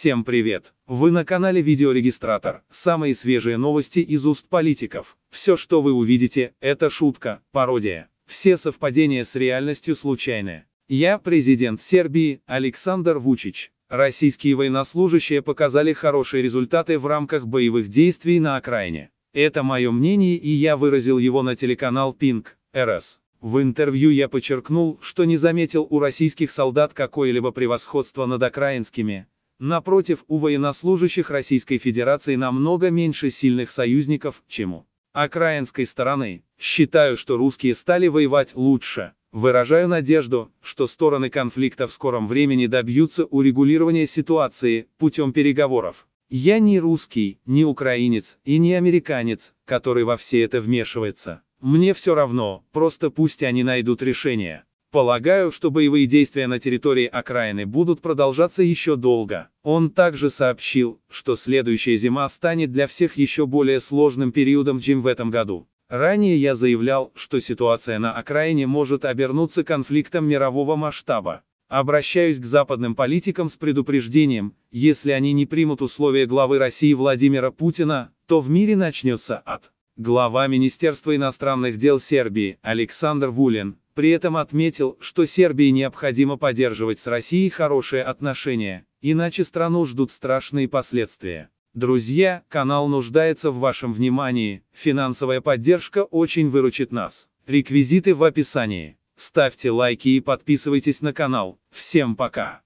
Всем привет! Вы на канале Видеорегистратор, самые свежие новости из уст политиков. Все, что вы увидите, это шутка, пародия. Все совпадения с реальностью случайны. Я президент Сербии Александр Вучич. Российские военнослужащие показали хорошие результаты в рамках боевых действий на окраине. Это мое мнение и я выразил его на телеканал Пинк, РС. В интервью я подчеркнул, что не заметил у российских солдат какое-либо превосходство над окраинскими, Напротив, у военнослужащих Российской Федерации намного меньше сильных союзников, чем у окраинской стороны. Считаю, что русские стали воевать лучше. Выражаю надежду, что стороны конфликта в скором времени добьются урегулирования ситуации путем переговоров. Я не русский, не украинец и не американец, который во все это вмешивается. Мне все равно, просто пусть они найдут решение. Полагаю, что боевые действия на территории окраины будут продолжаться еще долго. Он также сообщил, что следующая зима станет для всех еще более сложным периодом, чем в этом году. Ранее я заявлял, что ситуация на окраине может обернуться конфликтом мирового масштаба. Обращаюсь к западным политикам с предупреждением, если они не примут условия главы России Владимира Путина, то в мире начнется ад. Глава Министерства иностранных дел Сербии Александр Вулин при этом отметил, что Сербии необходимо поддерживать с Россией хорошие отношения, иначе страну ждут страшные последствия. Друзья, канал нуждается в вашем внимании, финансовая поддержка очень выручит нас. Реквизиты в описании. Ставьте лайки и подписывайтесь на канал. Всем пока!